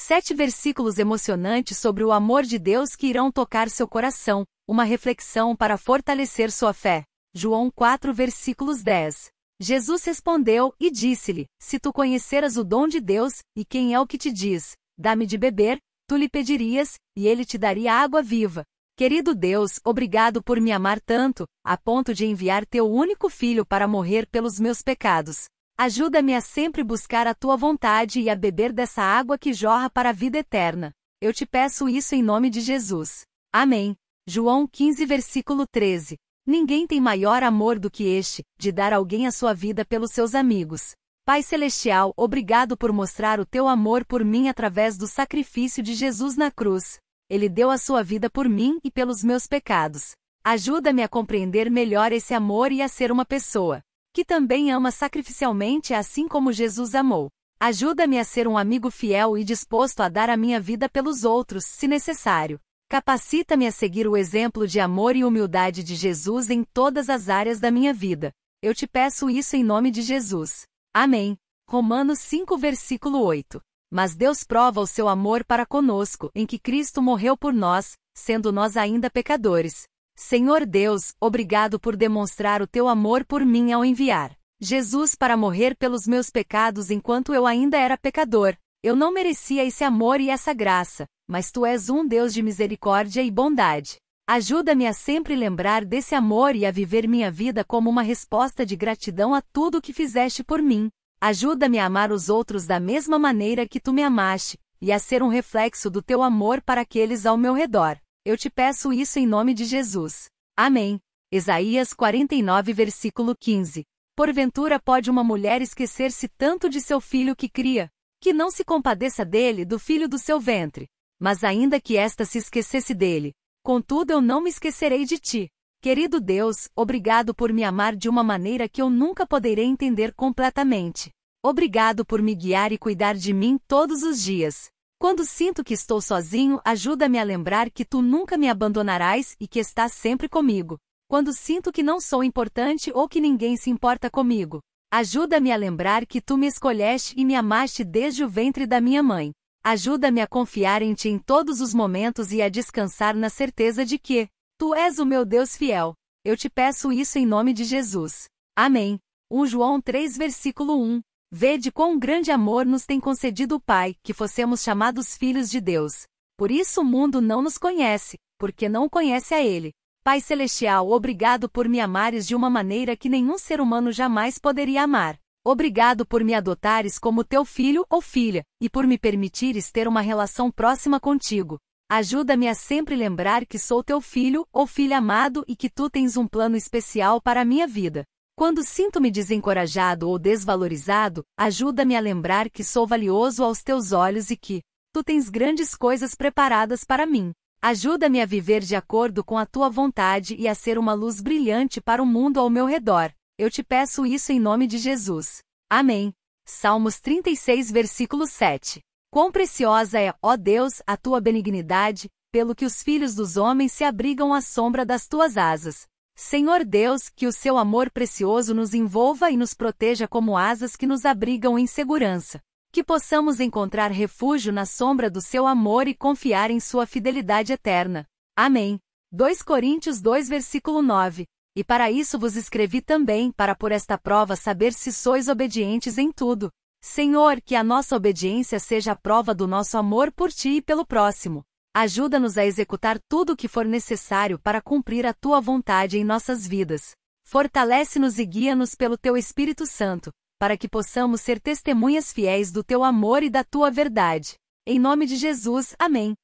Sete versículos emocionantes sobre o amor de Deus que irão tocar seu coração, uma reflexão para fortalecer sua fé. João 4, versículos 10. Jesus respondeu e disse-lhe: Se tu conheceras o dom de Deus, e quem é o que te diz, dá-me de beber, tu lhe pedirias, e ele te daria água viva. Querido Deus, obrigado por me amar tanto, a ponto de enviar teu único filho para morrer pelos meus pecados. Ajuda-me a sempre buscar a tua vontade e a beber dessa água que jorra para a vida eterna. Eu te peço isso em nome de Jesus. Amém. João 15, versículo 13. Ninguém tem maior amor do que este, de dar alguém a sua vida pelos seus amigos. Pai Celestial, obrigado por mostrar o teu amor por mim através do sacrifício de Jesus na cruz. Ele deu a sua vida por mim e pelos meus pecados. Ajuda-me a compreender melhor esse amor e a ser uma pessoa que também ama sacrificialmente assim como Jesus amou. Ajuda-me a ser um amigo fiel e disposto a dar a minha vida pelos outros, se necessário. Capacita-me a seguir o exemplo de amor e humildade de Jesus em todas as áreas da minha vida. Eu te peço isso em nome de Jesus. Amém. Romanos 5, versículo 8. Mas Deus prova o seu amor para conosco, em que Cristo morreu por nós, sendo nós ainda pecadores. Senhor Deus, obrigado por demonstrar o teu amor por mim ao enviar Jesus para morrer pelos meus pecados enquanto eu ainda era pecador. Eu não merecia esse amor e essa graça, mas tu és um Deus de misericórdia e bondade. Ajuda-me a sempre lembrar desse amor e a viver minha vida como uma resposta de gratidão a tudo o que fizeste por mim. Ajuda-me a amar os outros da mesma maneira que tu me amaste, e a ser um reflexo do teu amor para aqueles ao meu redor. Eu te peço isso em nome de Jesus. Amém. Isaías 49, versículo 15. Porventura pode uma mulher esquecer-se tanto de seu filho que cria, que não se compadeça dele, do filho do seu ventre. Mas ainda que esta se esquecesse dele, contudo eu não me esquecerei de ti. Querido Deus, obrigado por me amar de uma maneira que eu nunca poderei entender completamente. Obrigado por me guiar e cuidar de mim todos os dias. Quando sinto que estou sozinho, ajuda-me a lembrar que tu nunca me abandonarás e que estás sempre comigo. Quando sinto que não sou importante ou que ninguém se importa comigo, ajuda-me a lembrar que tu me escolheste e me amaste desde o ventre da minha mãe. Ajuda-me a confiar em ti em todos os momentos e a descansar na certeza de que tu és o meu Deus fiel. Eu te peço isso em nome de Jesus. Amém. 1 João 3 versículo 1 Vede quão grande amor nos tem concedido o Pai, que fossemos chamados filhos de Deus. Por isso o mundo não nos conhece, porque não conhece a Ele. Pai Celestial, obrigado por me amares de uma maneira que nenhum ser humano jamais poderia amar. Obrigado por me adotares como teu filho ou filha, e por me permitires ter uma relação próxima contigo. Ajuda-me a sempre lembrar que sou teu filho ou filha amado e que tu tens um plano especial para a minha vida. Quando sinto-me desencorajado ou desvalorizado, ajuda-me a lembrar que sou valioso aos teus olhos e que tu tens grandes coisas preparadas para mim. Ajuda-me a viver de acordo com a tua vontade e a ser uma luz brilhante para o mundo ao meu redor. Eu te peço isso em nome de Jesus. Amém. Salmos 36, versículo 7. Quão preciosa é, ó Deus, a tua benignidade, pelo que os filhos dos homens se abrigam à sombra das tuas asas. Senhor Deus, que o seu amor precioso nos envolva e nos proteja como asas que nos abrigam em segurança. Que possamos encontrar refúgio na sombra do seu amor e confiar em sua fidelidade eterna. Amém. 2 Coríntios 2, versículo 9. E para isso vos escrevi também, para por esta prova saber se sois obedientes em tudo. Senhor, que a nossa obediência seja a prova do nosso amor por ti e pelo próximo. Ajuda-nos a executar tudo o que for necessário para cumprir a tua vontade em nossas vidas. Fortalece-nos e guia-nos pelo teu Espírito Santo, para que possamos ser testemunhas fiéis do teu amor e da tua verdade. Em nome de Jesus, amém.